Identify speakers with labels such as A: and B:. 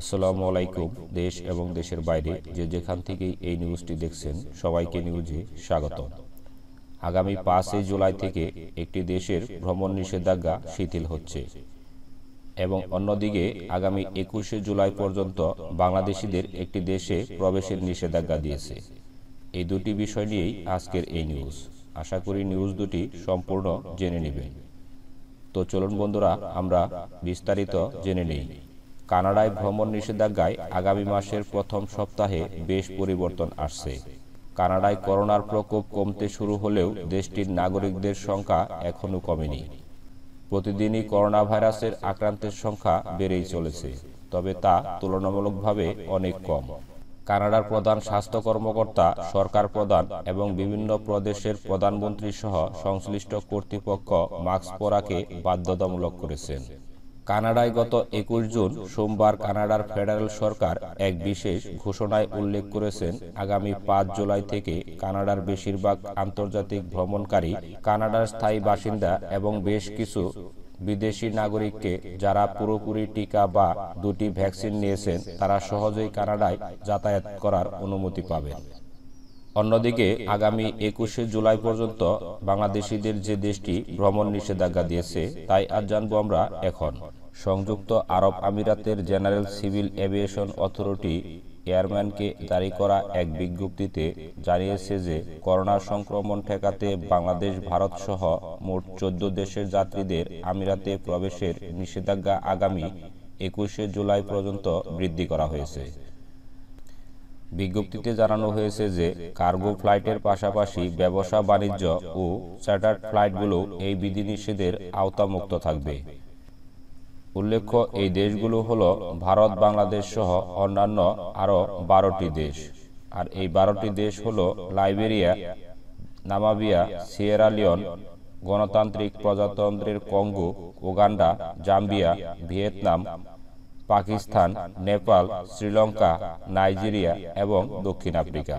A: আসসালামু আলাইকুম দেশ এবং দেশের বাইরে যে যেখান থেকেই এই নিউজটি দেখছেন সবাইকে নিউজে স্বাগত আগামী পাঁচই জুলাই থেকে একটি দেশের ভ্রমণ নিষেধাজ্ঞা শিথিল হচ্ছে এবং অন্যদিকে আগামী একুশে জুলাই পর্যন্ত বাংলাদেশিদের একটি দেশে প্রবেশের নিষেধাজ্ঞা দিয়েছে এই দুটি বিষয় নিয়েই আজকের এই নিউজ আশা করি নিউজ দুটি সম্পূর্ণ জেনে নেবেন তো চলুন বন্ধুরা আমরা বিস্তারিত জেনে নেই কানাডায় ভ্রমণ নিষেধাজ্ঞায় আগামী মাসের প্রথম সপ্তাহে বেশ পরিবর্তন আসছে কানাডায় করোনার প্রকোপ কমতে শুরু হলেও দেশটির নাগরিকদের সংখ্যা এখনও কমেনি প্রতিদিনই করোনা ভাইরাসের আক্রান্তের সংখ্যা বেড়েই চলেছে তবে তা তুলনামূলকভাবে অনেক কম কানাডার প্রধান স্বাস্থ্য কর্মকর্তা সরকার প্রধান এবং বিভিন্ন প্রদেশের প্রধানমন্ত্রী সহ সংশ্লিষ্ট কর্তৃপক্ষ মাস্ক পরাকে বাধ্যতামূলক করেছেন কানাডায় গত একুশ জুন সোমবার কানাডার ফেডারেল সরকার এক বিশেষ ঘোষণায় উল্লেখ করেছেন আগামী পাঁচ জুলাই থেকে কানাডার বেশিরভাগ আন্তর্জাতিক ভ্রমণকারী কানাডার স্থায়ী বাসিন্দা এবং বেশ কিছু বিদেশি নাগরিককে যারা পুরোপুরি টিকা বা দুটি ভ্যাকসিন নিয়েছেন তারা সহজেই কানাডায় যাতায়াত করার অনুমতি পাবেন অন্যদিকে আগামী একুশে জুলাই পর্যন্ত বাংলাদেশিদের যে দেশটি ভ্রমণ নিষেধাজ্ঞা দিয়েছে তাই আজ জানবো আমরা এখন সংযুক্ত আরব আমিরাতের জেনারেল সিভিল এভিয়েশন অথরিটি এয়ারম্যানকে জারি করা এক বিজ্ঞপ্তিতে জানিয়েছে যে করোনা সংক্রমণ ঠেকাতে বাংলাদেশ ভারত সহ মোট চোদ্দ দেশের যাত্রীদের আমিরাতে প্রবেশের নিষেধাজ্ঞা আগামী একুশে জুলাই পর্যন্ত বৃদ্ধি করা হয়েছে বিজ্ঞপ্তিতে জানানো হয়েছে যে কার্গো ফ্লাইটের পাশাপাশি ব্যবসা বাণিজ্য ও চার্টার ফ্লাইটগুলো এই বিধিনিষেধের আওতামুক্ত থাকবে উল্লেখ্য এই দেশগুলো হল ভারত বাংলাদেশ সহ অন্যান্য আরও বারোটি দেশ আর এই বারোটি দেশ হল লাইবেরিয়া নামাবিয়া সিয়েরালিয়ন গণতান্ত্রিক প্রজাতন্ত্রের Congo Uganda Zambia Vietnam Pakistan Nepal Sri Lanka Nigeria এবং দক্ষিণ আফ্রিকা